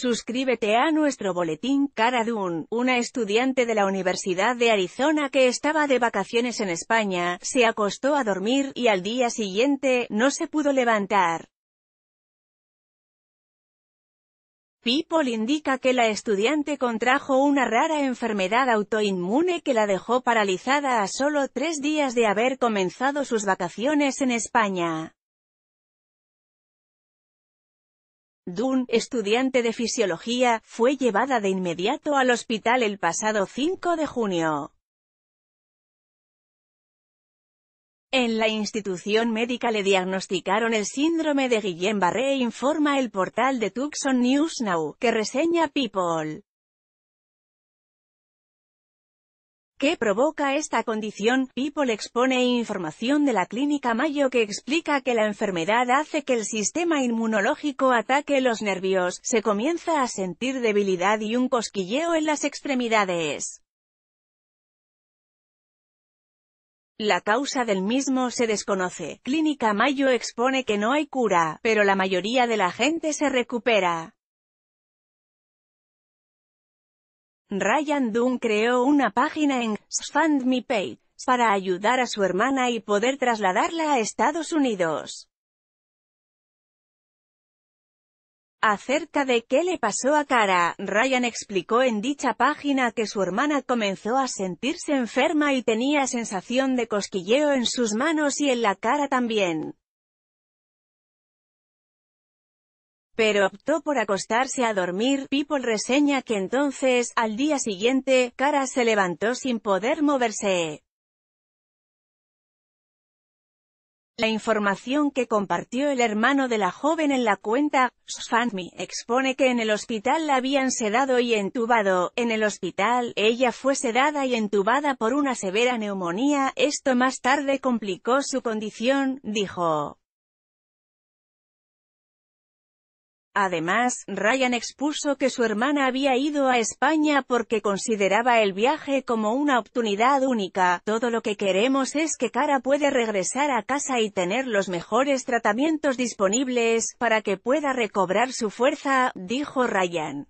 Suscríbete a nuestro boletín. Cara Dune, una estudiante de la Universidad de Arizona que estaba de vacaciones en España, se acostó a dormir, y al día siguiente, no se pudo levantar. People indica que la estudiante contrajo una rara enfermedad autoinmune que la dejó paralizada a solo tres días de haber comenzado sus vacaciones en España. Dunn, estudiante de fisiología, fue llevada de inmediato al hospital el pasado 5 de junio. En la institución médica le diagnosticaron el síndrome de Guillain-Barré informa el portal de Tucson News Now, que reseña People. ¿Qué provoca esta condición? People expone información de la clínica Mayo que explica que la enfermedad hace que el sistema inmunológico ataque los nervios, se comienza a sentir debilidad y un cosquilleo en las extremidades. La causa del mismo se desconoce. Clínica Mayo expone que no hay cura, pero la mayoría de la gente se recupera. Ryan Dunn creó una página en Me para ayudar a su hermana y poder trasladarla a Estados Unidos. Acerca de qué le pasó a Cara, Ryan explicó en dicha página que su hermana comenzó a sentirse enferma y tenía sensación de cosquilleo en sus manos y en la cara también. pero optó por acostarse a dormir. People reseña que entonces, al día siguiente, Cara se levantó sin poder moverse. La información que compartió el hermano de la joven en la cuenta, Sfandmi, expone que en el hospital la habían sedado y entubado. En el hospital, ella fue sedada y entubada por una severa neumonía, esto más tarde complicó su condición, dijo. Además, Ryan expuso que su hermana había ido a España porque consideraba el viaje como una oportunidad única. Todo lo que queremos es que Cara puede regresar a casa y tener los mejores tratamientos disponibles, para que pueda recobrar su fuerza, dijo Ryan.